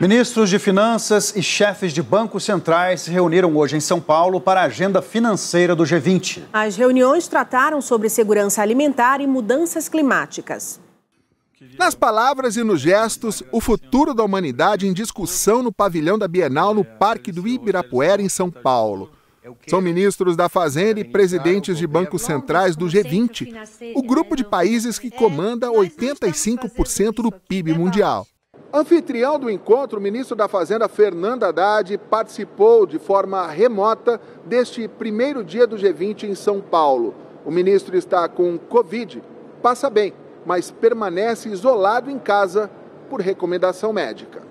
Ministros de Finanças e chefes de bancos centrais se reuniram hoje em São Paulo para a agenda financeira do G20. As reuniões trataram sobre segurança alimentar e mudanças climáticas. Nas palavras e nos gestos, o futuro da humanidade em discussão no pavilhão da Bienal no Parque do Ibirapuera, em São Paulo. São ministros da Fazenda e presidentes de bancos centrais do G20, o grupo de países que comanda 85% do PIB mundial. Anfitrião do encontro, o ministro da Fazenda, Fernando Haddad, participou de forma remota deste primeiro dia do G20 em São Paulo. O ministro está com Covid, passa bem, mas permanece isolado em casa por recomendação médica.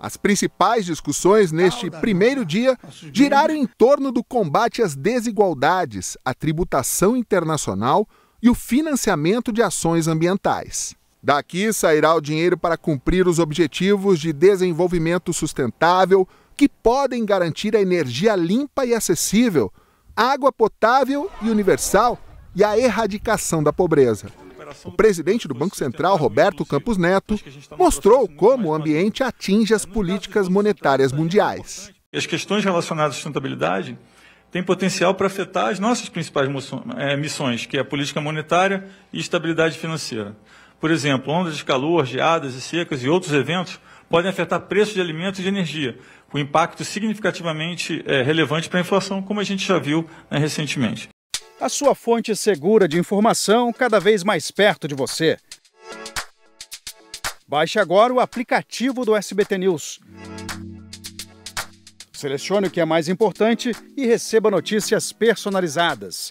As principais discussões neste primeiro dia tá giraram em torno do combate às desigualdades, à tributação internacional e o financiamento de ações ambientais. Daqui sairá o dinheiro para cumprir os objetivos de desenvolvimento sustentável que podem garantir a energia limpa e acessível, água potável e universal e a erradicação da pobreza. O presidente do Banco Central, Roberto Campos Neto, mostrou como o ambiente atinge as políticas monetárias mundiais. As questões relacionadas à sustentabilidade têm potencial para afetar as nossas principais eh, missões, que é a política monetária e estabilidade financeira. Por exemplo, ondas de calor, geadas e secas e outros eventos podem afetar preços de alimentos e de energia, com impacto significativamente é, relevante para a inflação, como a gente já viu né, recentemente. A sua fonte segura de informação cada vez mais perto de você. Baixe agora o aplicativo do SBT News. Selecione o que é mais importante e receba notícias personalizadas